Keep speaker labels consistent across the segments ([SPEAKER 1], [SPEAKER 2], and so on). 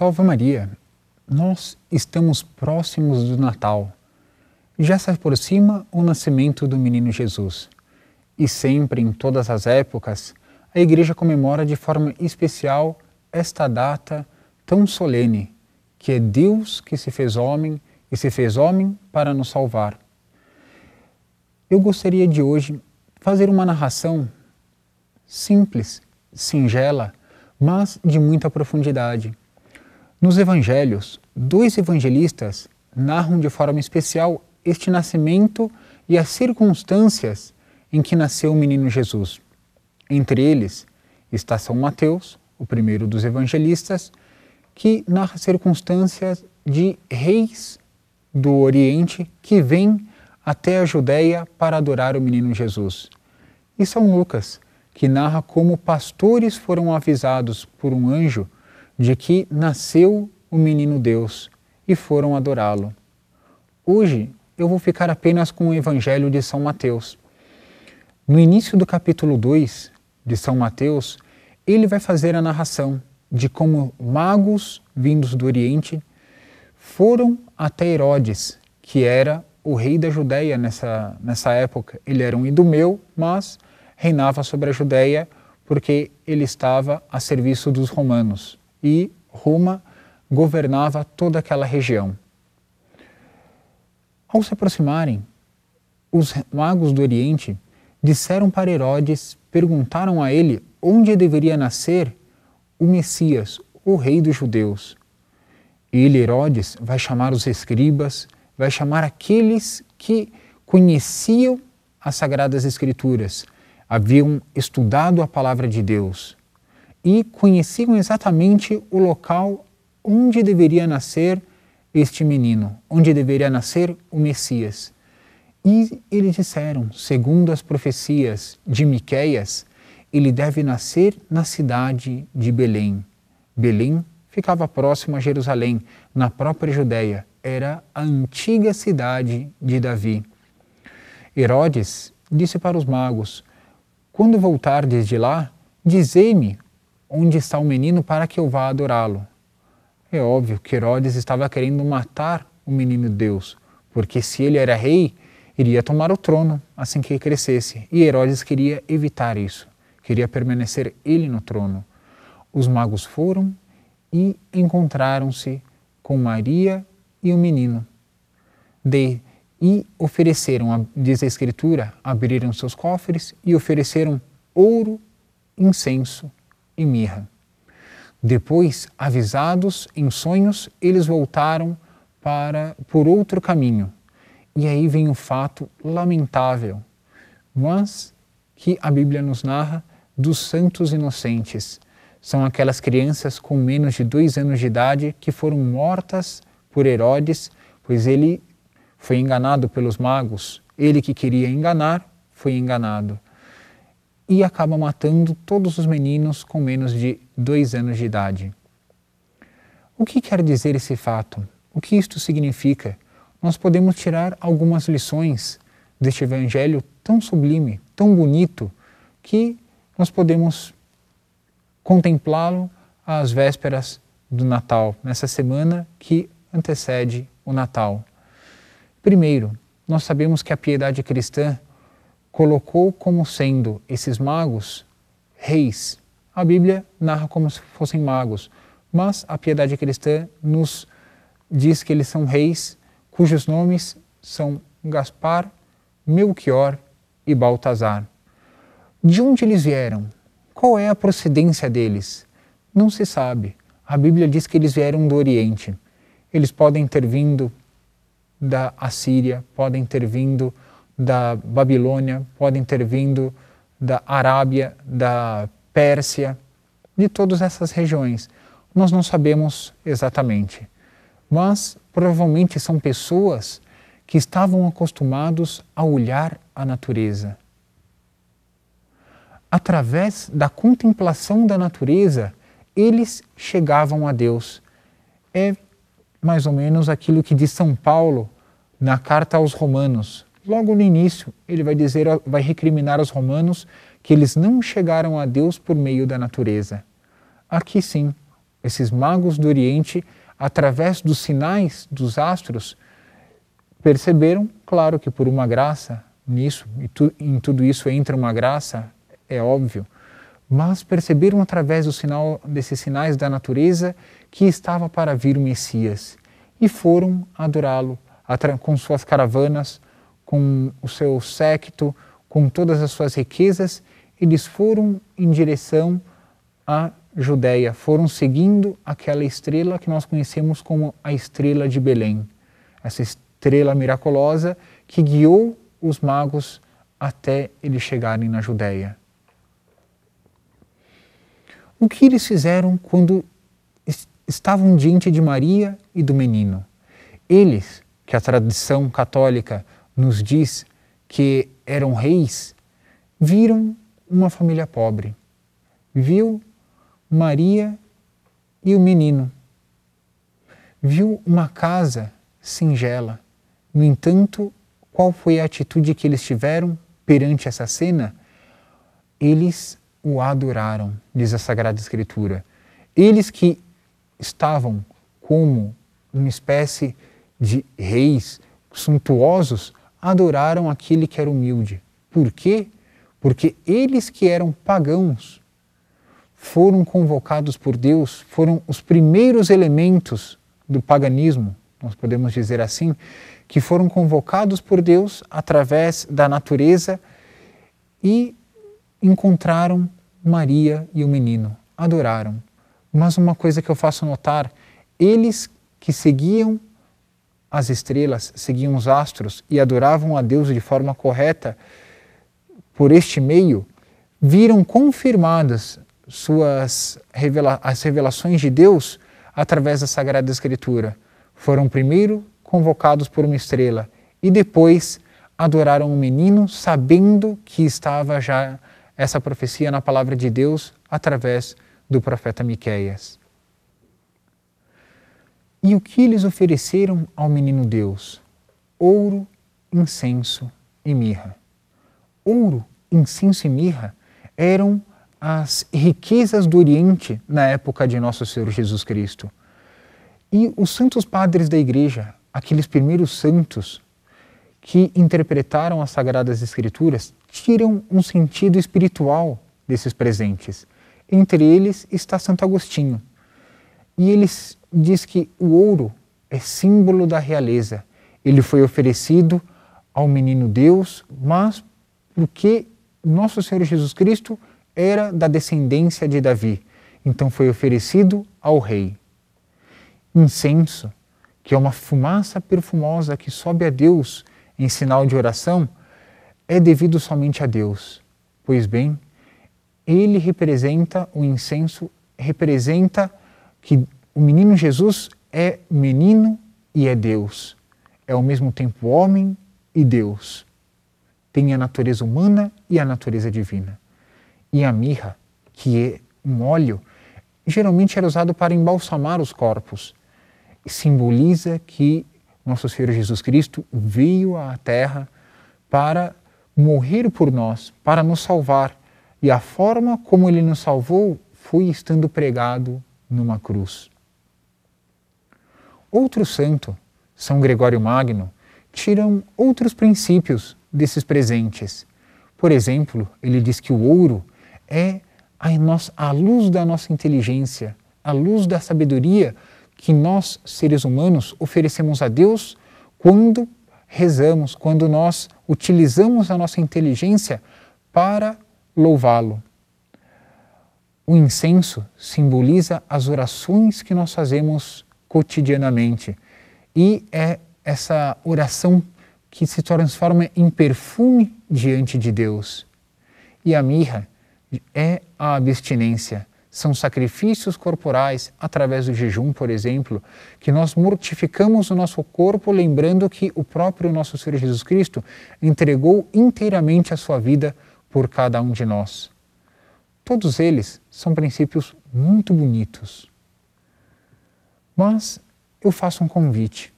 [SPEAKER 1] Salve Maria! Nós estamos próximos do Natal. Já se aproxima o nascimento do menino Jesus. E sempre, em todas as épocas, a Igreja comemora de forma especial esta data tão solene, que é Deus que se fez homem e se fez homem para nos salvar. Eu gostaria de hoje fazer uma narração simples, singela, mas de muita profundidade nos evangelhos, dois evangelistas narram de forma especial este nascimento e as circunstâncias em que nasceu o menino Jesus. Entre eles está São Mateus, o primeiro dos evangelistas, que narra circunstâncias de reis do Oriente que vêm até a Judéia para adorar o menino Jesus. E São Lucas, que narra como pastores foram avisados por um anjo de que nasceu o menino Deus e foram adorá-lo. Hoje eu vou ficar apenas com o Evangelho de São Mateus. No início do capítulo 2 de São Mateus, ele vai fazer a narração de como magos vindos do Oriente foram até Herodes, que era o rei da Judéia nessa, nessa época. Ele era um idumeu, mas reinava sobre a Judéia porque ele estava a serviço dos romanos e Roma governava toda aquela região. Ao se aproximarem, os magos do Oriente disseram para Herodes, perguntaram a ele onde deveria nascer o Messias, o rei dos judeus. Ele, Herodes, vai chamar os escribas, vai chamar aqueles que conheciam as sagradas escrituras, haviam estudado a palavra de Deus e conheciam exatamente o local onde deveria nascer este menino, onde deveria nascer o Messias. E eles disseram, segundo as profecias de Miqueias, ele deve nascer na cidade de Belém. Belém ficava próximo a Jerusalém, na própria Judéia. Era a antiga cidade de Davi. Herodes disse para os magos: Quando voltardes de lá, dizei-me Onde está o menino para que eu vá adorá-lo? É óbvio que Herodes estava querendo matar o menino Deus, porque se ele era rei, iria tomar o trono assim que crescesse. E Herodes queria evitar isso, queria permanecer ele no trono. Os magos foram e encontraram-se com Maria e o menino. De, e ofereceram, diz a Escritura, abriram seus cofres e ofereceram ouro, incenso e mirra. Depois, avisados em sonhos, eles voltaram para por outro caminho. E aí vem um fato lamentável, mas que a Bíblia nos narra dos santos inocentes. São aquelas crianças com menos de dois anos de idade que foram mortas por Herodes, pois ele foi enganado pelos magos. Ele que queria enganar foi enganado e acaba matando todos os meninos com menos de dois anos de idade. O que quer dizer esse fato? O que isto significa? Nós podemos tirar algumas lições deste evangelho tão sublime, tão bonito, que nós podemos contemplá-lo às vésperas do Natal, nessa semana que antecede o Natal. Primeiro, nós sabemos que a piedade cristã colocou como sendo esses magos reis. A Bíblia narra como se fossem magos, mas a piedade cristã nos diz que eles são reis cujos nomes são Gaspar, Melchior e Baltazar. De onde eles vieram? Qual é a procedência deles? Não se sabe. A Bíblia diz que eles vieram do Oriente. Eles podem ter vindo da Assíria, podem ter vindo da Babilônia, podem ter vindo da Arábia, da Pérsia, de todas essas regiões. Nós não sabemos exatamente, mas provavelmente são pessoas que estavam acostumados a olhar a natureza. Através da contemplação da natureza, eles chegavam a Deus. É mais ou menos aquilo que diz São Paulo na carta aos Romanos, Logo no início, ele vai dizer, vai recriminar os romanos que eles não chegaram a Deus por meio da natureza. Aqui sim, esses magos do Oriente, através dos sinais dos astros, perceberam, claro que por uma graça nisso, e tu, em tudo isso entra uma graça, é óbvio, mas perceberam através do sinal desses sinais da natureza que estava para vir o Messias e foram adorá-lo com suas caravanas, com o seu séquito, com todas as suas riquezas, eles foram em direção à Judéia, foram seguindo aquela estrela que nós conhecemos como a estrela de Belém, essa estrela miraculosa que guiou os magos até eles chegarem na Judéia. O que eles fizeram quando estavam diante de Maria e do menino? Eles, que é a tradição católica nos diz que eram reis, viram uma família pobre. Viu Maria e o menino. Viu uma casa singela. No entanto, qual foi a atitude que eles tiveram perante essa cena? Eles o adoraram, diz a Sagrada Escritura. Eles que estavam como uma espécie de reis suntuosos, adoraram aquele que era humilde. Por quê? Porque eles que eram pagãos foram convocados por Deus, foram os primeiros elementos do paganismo, nós podemos dizer assim, que foram convocados por Deus através da natureza e encontraram Maria e o menino, adoraram. Mas uma coisa que eu faço notar, eles que seguiam as estrelas, seguiam os astros e adoravam a Deus de forma correta por este meio, viram confirmadas suas revela as revelações de Deus através da Sagrada Escritura. Foram primeiro convocados por uma estrela e depois adoraram um menino sabendo que estava já essa profecia na palavra de Deus através do profeta Miqueias. E o que eles ofereceram ao menino Deus? Ouro, incenso e mirra. Ouro, incenso e mirra eram as riquezas do Oriente na época de Nosso Senhor Jesus Cristo. E os santos padres da Igreja, aqueles primeiros santos que interpretaram as Sagradas Escrituras, tiram um sentido espiritual desses presentes. Entre eles está Santo Agostinho. E eles diz que o ouro é símbolo da realeza. Ele foi oferecido ao menino Deus, mas porque nosso Senhor Jesus Cristo era da descendência de Davi, então foi oferecido ao rei. Incenso, que é uma fumaça perfumosa que sobe a Deus em sinal de oração, é devido somente a Deus. Pois bem, ele representa o incenso, representa que o menino Jesus é menino e é Deus. É ao mesmo tempo homem e Deus. Tem a natureza humana e a natureza divina. E a mirra, que é um óleo, geralmente era usado para embalsamar os corpos. Simboliza que nosso Senhor Jesus Cristo veio à Terra para morrer por nós, para nos salvar. E a forma como ele nos salvou foi estando pregado numa cruz outro santo, São Gregório Magno, tiram outros princípios desses presentes. Por exemplo, ele diz que o ouro é a, nossa, a luz da nossa inteligência, a luz da sabedoria que nós, seres humanos, oferecemos a Deus quando rezamos, quando nós utilizamos a nossa inteligência para louvá-lo. O incenso simboliza as orações que nós fazemos cotidianamente. E é essa oração que se transforma em perfume diante de Deus. E a mirra é a abstinência. São sacrifícios corporais, através do jejum, por exemplo, que nós mortificamos o nosso corpo, lembrando que o próprio nosso Senhor Jesus Cristo entregou inteiramente a sua vida por cada um de nós. Todos eles são princípios muito bonitos. Mas eu faço um convite.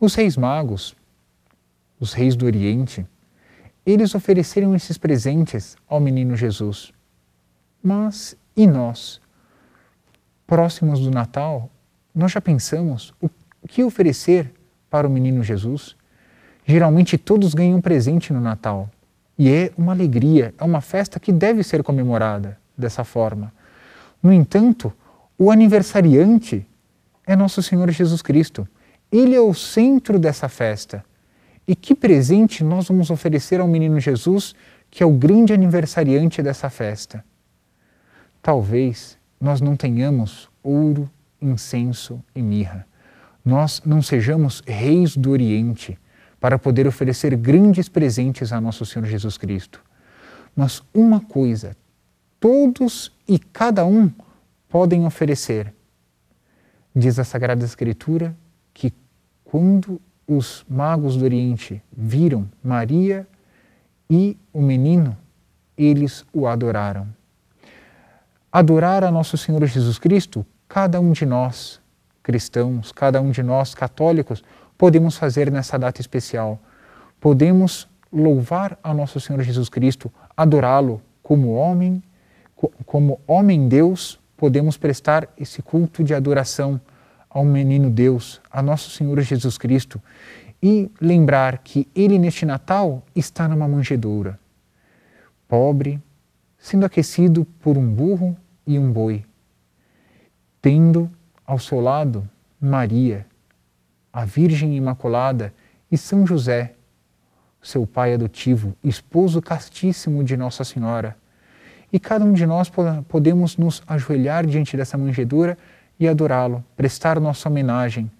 [SPEAKER 1] Os reis magos, os reis do Oriente, eles ofereceram esses presentes ao menino Jesus. Mas e nós? Próximos do Natal, nós já pensamos o que oferecer para o menino Jesus? Geralmente todos ganham um presente no Natal. E é uma alegria, é uma festa que deve ser comemorada dessa forma. No entanto, o aniversariante é nosso Senhor Jesus Cristo. Ele é o centro dessa festa. E que presente nós vamos oferecer ao menino Jesus, que é o grande aniversariante dessa festa? Talvez nós não tenhamos ouro, incenso e mirra. Nós não sejamos reis do Oriente para poder oferecer grandes presentes a nosso Senhor Jesus Cristo. Mas uma coisa, todos e cada um podem oferecer Diz a Sagrada Escritura que quando os magos do Oriente viram Maria e o menino, eles o adoraram. Adorar a nosso Senhor Jesus Cristo, cada um de nós cristãos, cada um de nós católicos, podemos fazer nessa data especial. Podemos louvar a nosso Senhor Jesus Cristo, adorá-lo como homem, como homem Deus podemos prestar esse culto de adoração ao menino Deus, a nosso Senhor Jesus Cristo, e lembrar que ele neste Natal está numa manjedoura, pobre, sendo aquecido por um burro e um boi, tendo ao seu lado Maria, a Virgem Imaculada e São José, seu pai adotivo, esposo castíssimo de Nossa Senhora, e cada um de nós podemos nos ajoelhar diante dessa manjedoura e adorá-lo, prestar nossa homenagem,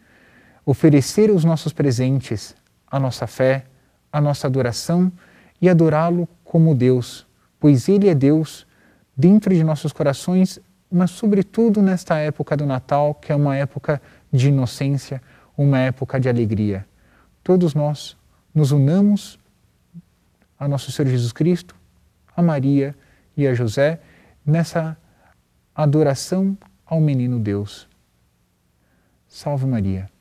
[SPEAKER 1] oferecer os nossos presentes, a nossa fé, a nossa adoração e adorá-lo como Deus, pois Ele é Deus dentro de nossos corações, mas sobretudo nesta época do Natal, que é uma época de inocência, uma época de alegria. Todos nós nos unamos a nosso Senhor Jesus Cristo, a Maria, e a José nessa adoração ao menino Deus. Salve Maria.